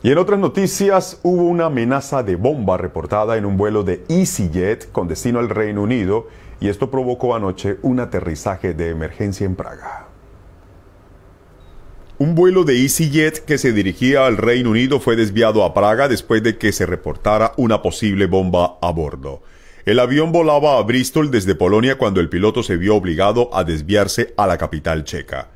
Y en otras noticias, hubo una amenaza de bomba reportada en un vuelo de EasyJet con destino al Reino Unido y esto provocó anoche un aterrizaje de emergencia en Praga. Un vuelo de EasyJet que se dirigía al Reino Unido fue desviado a Praga después de que se reportara una posible bomba a bordo. El avión volaba a Bristol desde Polonia cuando el piloto se vio obligado a desviarse a la capital checa.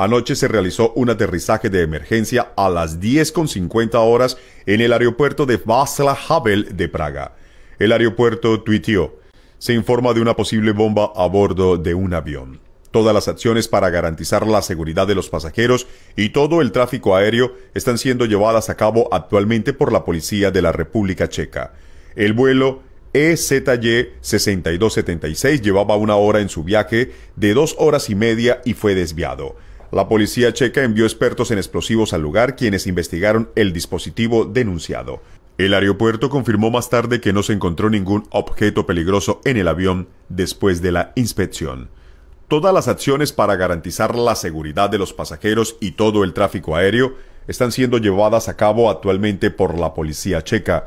Anoche se realizó un aterrizaje de emergencia a las 10.50 horas en el aeropuerto de Václav Havel de Praga. El aeropuerto tuiteó, se informa de una posible bomba a bordo de un avión. Todas las acciones para garantizar la seguridad de los pasajeros y todo el tráfico aéreo están siendo llevadas a cabo actualmente por la Policía de la República Checa. El vuelo EZY 6276 llevaba una hora en su viaje de dos horas y media y fue desviado. La policía checa envió expertos en explosivos al lugar quienes investigaron el dispositivo denunciado. El aeropuerto confirmó más tarde que no se encontró ningún objeto peligroso en el avión después de la inspección. Todas las acciones para garantizar la seguridad de los pasajeros y todo el tráfico aéreo están siendo llevadas a cabo actualmente por la policía checa,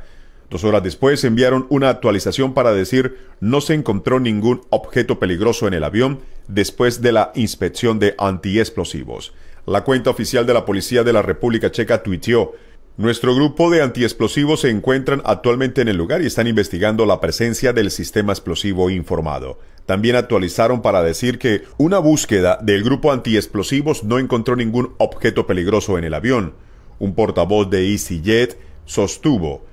horas después enviaron una actualización para decir no se encontró ningún objeto peligroso en el avión después de la inspección de antiexplosivos. La cuenta oficial de la Policía de la República Checa tuiteó nuestro grupo de antiexplosivos se encuentran actualmente en el lugar y están investigando la presencia del sistema explosivo informado. También actualizaron para decir que una búsqueda del grupo antiexplosivos no encontró ningún objeto peligroso en el avión. Un portavoz de EasyJet sostuvo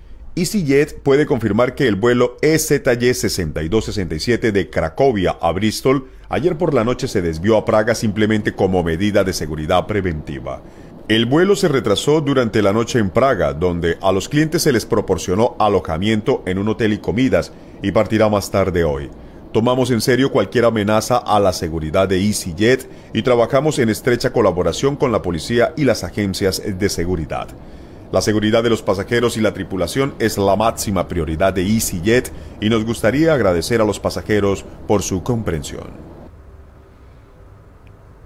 EasyJet puede confirmar que el vuelo EZY 6267 de Cracovia a Bristol ayer por la noche se desvió a Praga simplemente como medida de seguridad preventiva. El vuelo se retrasó durante la noche en Praga, donde a los clientes se les proporcionó alojamiento en un hotel y comidas, y partirá más tarde hoy. Tomamos en serio cualquier amenaza a la seguridad de EasyJet y trabajamos en estrecha colaboración con la policía y las agencias de seguridad. La seguridad de los pasajeros y la tripulación es la máxima prioridad de EasyJet y nos gustaría agradecer a los pasajeros por su comprensión.